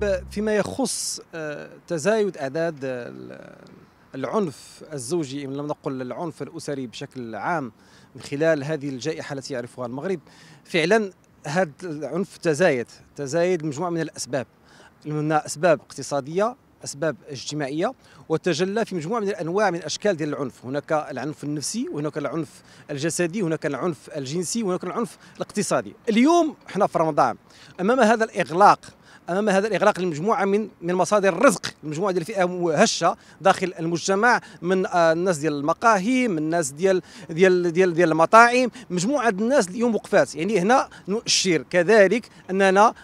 طيب فيما يخص آه، تزايد اعداد العنف الزوجي ان لم نقل العنف الاسري بشكل عام من خلال هذه الجائحه التي يعرفها المغرب فعلا هذا العنف تزايد تزايد مجموعه من الاسباب من اسباب اقتصاديه اسباب اجتماعيه وتجلى في مجموعه من الانواع من الاشكال ديال العنف هناك العنف النفسي وهناك العنف الجسدي وهناك العنف الجنسي وهناك العنف الاقتصادي اليوم احنا في رمضان امام هذا الاغلاق امام هذا الاغلاق لمجموعه من من مصادر الرزق المجموعه ديال الفئه هشه داخل المجتمع من آه، الناس ديال المقاهي من الناس ديال ديال ديال ديال المطاعم مجموعه الناس اليوم وقفات يعني هنا نؤشر كذلك اننا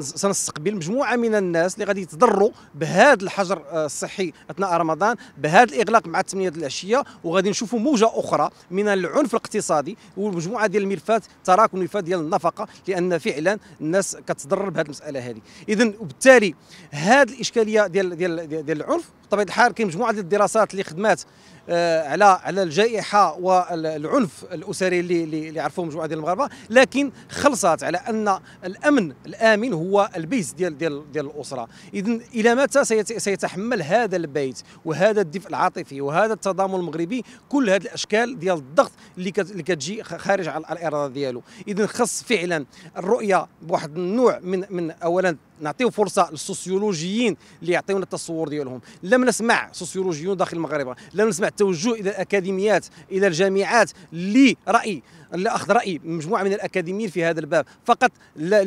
سنستقبل مجموعه من الناس اللي غادي يتضروا بهذا الحجر آه، الصحي اثناء رمضان بهذا الاغلاق مع التمنيه العشيه وغادي نشوفوا موجه اخرى من العنف الاقتصادي ومجموعه ديال الملفات تراكم الملفات ديال النفقه لان فعلا الناس كتضرر بهذه المساله هذه اذا وبالتالي هذه الاشكاليه ديال ديال ديال العرف بطبيعه الحال كاين مجموعه ديال الدراسات اللي خدمات آه، على على الجائحه والعنف الاسري اللي اللي عرفوه مجموعه ديال المغاربه لكن خلصت على ان الامن الامن هو البيس ديال ديال ديال الاسره اذا الى متى سيتحمل هذا البيت وهذا الدفء العاطفي وهذا التضامن المغربي كل هذه الاشكال ديال الضغط اللي اللي كتجي خارج على الاراده ديالو اذا خص فعلا الرؤيه بواحد النوع من من اولا نعطيو فرصه للسوسيولوجيين اللي يعطيونا التصور ديالهم لا لم نسمع سوسيولوجيون داخل المغاربه لم نسمع توجه الى الاكاديميات الى الجامعات لراي لاخذ راي مجموعه من الاكاديميين في هذا الباب فقط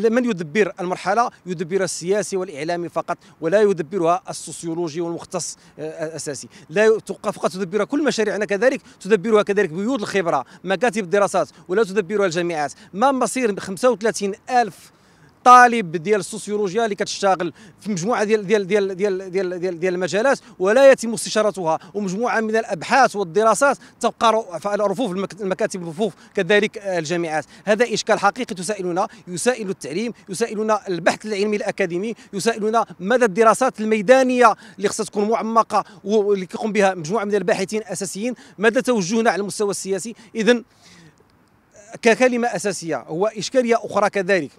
من يدبر المرحله يدبر السياسي والاعلامي فقط ولا يدبرها السوسيولوجي والمختص الاساسي آه، آه، لا فقط تدبر كل مشاريعنا كذلك تدبرها كذلك بيوت الخبره مكاتب الدراسات ولا تدبرها الجامعات ما مصير 35 ألف طالب ديال السوسيولوجيا اللي كتشتغل في مجموعه ديال ديال ديال ديال ديال, ديال, ديال المجالات ولا يتم استشارتها ومجموعه من الابحاث والدراسات تبقى على رفوف المكاتب الرفوف كذلك الجامعات هذا اشكال حقيقي تسائلنا يسائل التعليم يسائلنا البحث العلمي الاكاديمي يسائلنا مدى الدراسات الميدانيه اللي خصها تكون معمقه واللي كيقوم بها مجموعه من الباحثين الاساسيين مدى توجهنا على المستوى السياسي اذا ككلمه اساسيه هو اشكاليه اخرى كذلك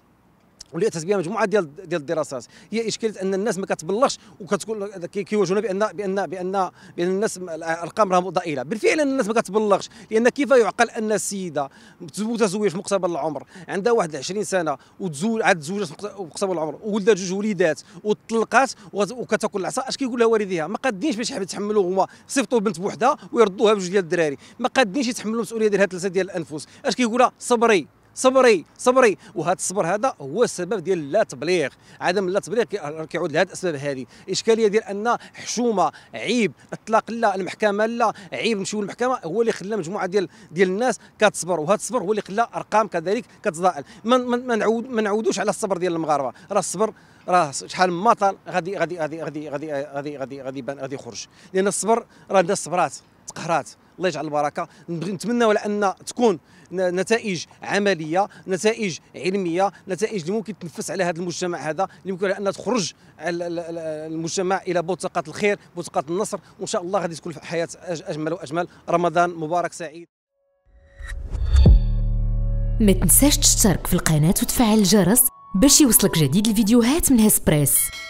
اتت بها مجموعه ديال ديال الدراسات هي اشكاليه ان الناس ما كتبلغش وكتكون كيواجهونا بان بان بان بان الناس الارقام راه ضئيله بالفعل الناس ما كتبلغش لان كيف يعقل ان السيده متزوجه في مقتبل العمر عندها واحد 20 سنه وتزوج عاد تزوجت في مقتبل العمر وولدات جوج وليدات وطلقات وكتاكل العصا اش كيقول لها والديها ما قادينش باش يتحملوا هما صيفطوا البنت بوحدها ويردوها بجوج ديال الدراري ما قادينش يتحملوا المسؤوليه ديال هاد ثلاثه ديال الانفس اش كيقول لها صبري صبري صبري وهذا الصبر هذا هو السبب ديال اللا تبليغ عدم اللا تبليغ كيعود لهذه الاسباب هذه اشكاليه ديال ان حشومه عيب اطلاق لا المحكمه لا عيب نمشيو للمحكمه هو اللي خلى مجموعه ديال ديال الناس كتصبر وهذا الصبر هو اللي خلى ارقام كذلك كتضاءل ما نعود ما نعودوش على الصبر ديال المغاربه راه الصبر راه شحال من مطر غادي غادي غادي غادي غادي غادي غادي غادي غادي يخرج لان الصبر راه الناس صبرات تقهرات الله يجعل البركه نتمنوا على ان تكون نتائج عمليه نتائج علميه نتائج اللي ممكن تنفس على هذا المجتمع هذا اللي ممكن انها تخرج المجتمع الى بوتقه الخير بوتقه النصر وان شاء الله غادي تكون حياه اجمل واجمل رمضان مبارك سعيد ما تنساش تشترك في القناه وتفعل الجرس باش يوصلك جديد الفيديوهات من هسبريس